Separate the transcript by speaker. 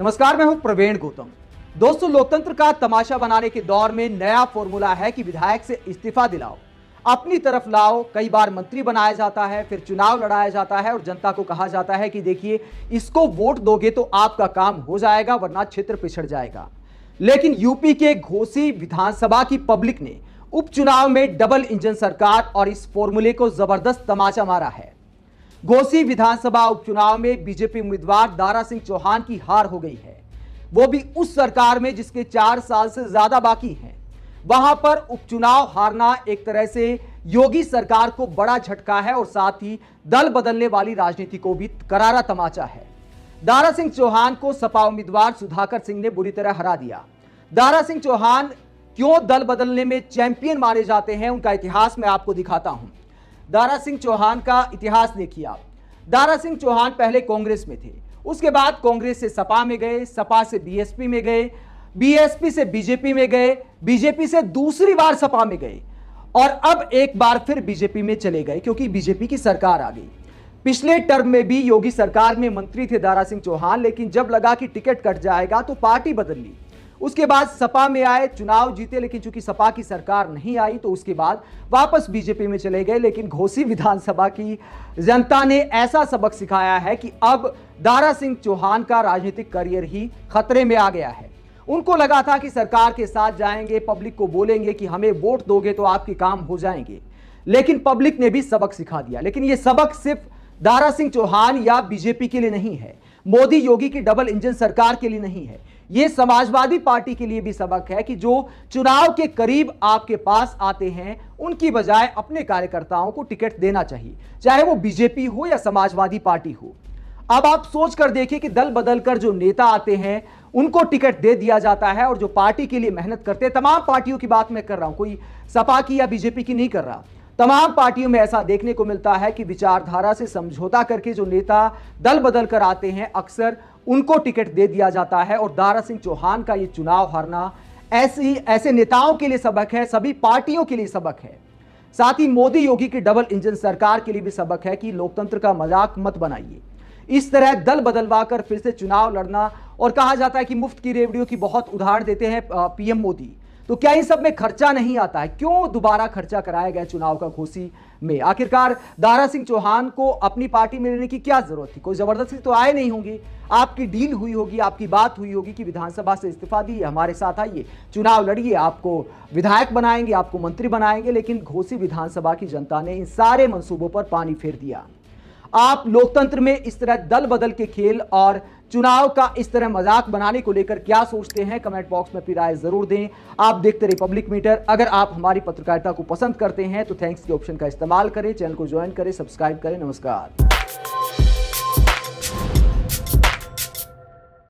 Speaker 1: नमस्कार मैं हूं प्रवीण गौतम दोस्तों लोकतंत्र का तमाशा बनाने के दौर में नया फॉर्मूला है कि विधायक से इस्तीफा दिलाओ अपनी तरफ लाओ कई बार मंत्री बनाया जाता है फिर चुनाव लड़ाया जाता है और जनता को कहा जाता है कि देखिए इसको वोट दोगे तो आपका काम हो जाएगा वरना क्षेत्र पिछड़ जाएगा लेकिन यूपी के घोसी विधानसभा की पब्लिक ने उपचुनाव में डबल इंजन सरकार और इस फॉर्मूले को जबरदस्त तमाचा मारा है घोसी विधानसभा उपचुनाव में बीजेपी उम्मीदवार दारा सिंह चौहान की हार हो गई है वो भी उस सरकार में जिसके चार साल से ज्यादा बाकी हैं वहां पर उपचुनाव हारना एक तरह से योगी सरकार को बड़ा झटका है और साथ ही दल बदलने वाली राजनीति को भी करारा तमाचा है दारा सिंह चौहान को सपा उम्मीदवार सुधाकर सिंह ने बुरी तरह हरा दिया दारा सिंह चौहान क्यों दल बदलने में चैंपियन माने जाते हैं उनका इतिहास मैं आपको दिखाता हूं दारा सिंह चौहान का इतिहास देखिए आप दारा सिंह चौहान पहले कांग्रेस में थे उसके बाद कांग्रेस से सपा में गए सपा से बीएसपी में गए बीएसपी से बीजेपी में गए बीजेपी से दूसरी बार सपा में गए और अब एक बार फिर बीजेपी में चले गए क्योंकि बीजेपी की सरकार आ गई पिछले टर्म में भी योगी सरकार में मंत्री थे दारा सिंह चौहान लेकिन जब लगा कि टिकट कट जाएगा तो पार्टी बदल ली उसके बाद सपा में आए चुनाव जीते लेकिन चूंकि सपा की सरकार नहीं आई तो उसके बाद वापस बीजेपी में चले गए लेकिन घोसी विधानसभा की जनता ने ऐसा सबक सिखाया है कि अब दारा सिंह चौहान का राजनीतिक करियर ही खतरे में आ गया है उनको लगा था कि सरकार के साथ जाएंगे पब्लिक को बोलेंगे कि हमें वोट दोगे तो आपके काम हो जाएंगे लेकिन पब्लिक ने भी सबक सिखा दिया लेकिन ये सबक सिर्फ दारा सिंह चौहान या बीजेपी के लिए नहीं है मोदी योगी की डबल इंजन सरकार के लिए नहीं है यह समाजवादी पार्टी के लिए भी सबक है कि जो चुनाव के करीब आपके पास आते हैं उनकी बजाय अपने कार्यकर्ताओं को टिकट देना चाहिए चाहे वो बीजेपी हो या समाजवादी पार्टी हो अब आप सोच कर देखिए कि दल बदल कर जो नेता आते हैं उनको टिकट दे दिया जाता है और जो पार्टी के लिए मेहनत करते हैं तमाम पार्टियों की बात मैं कर रहा हूं कोई सपा की या बीजेपी की नहीं कर रहा तमाम पार्टियों में ऐसा देखने को मिलता है कि विचारधारा से समझौता करके जो नेता दल बदल कर आते हैं अक्सर उनको टिकट दे दिया जाता है और दारा सिंह चौहान का ये चुनाव हारना ऐसी ऐसे नेताओं के लिए सबक है सभी पार्टियों के लिए सबक है साथ ही मोदी योगी की डबल इंजन सरकार के लिए भी सबक है कि लोकतंत्र का मजाक मत बनाइए इस तरह दल बदलवा कर फिर से चुनाव लड़ना और कहा जाता है कि मुफ्त की रेवड़ियों की बहुत उधार देते हैं पीएम मोदी तो क्या इन सब में खर्चा नहीं आता है क्यों दोबारा खर्चा कराया गया चुनाव का घोसी में आखिरकार दारा सिंह चौहान को अपनी पार्टी में लेने की क्या जरूरत थी कोई जबरदस्ती तो आए नहीं होंगी आपकी डील हुई होगी आपकी बात हुई होगी कि विधानसभा से इस्तीफा दिए हमारे साथ आइए चुनाव लड़िए आपको विधायक बनाएंगे आपको मंत्री बनाएंगे लेकिन घोसी विधानसभा की जनता ने इन सारे मंसूबों पर पानी फेर दिया आप लोकतंत्र में इस तरह दल बदल के खेल और चुनाव का इस तरह मजाक बनाने को लेकर क्या सोचते हैं कमेंट बॉक्स में अपनी राय जरूर दें आप देखते रिपब्लिक मीटर अगर आप हमारी पत्रकारिता को पसंद करते हैं तो थैंक्स के ऑप्शन का इस्तेमाल करें चैनल को ज्वाइन करें सब्सक्राइब करें नमस्कार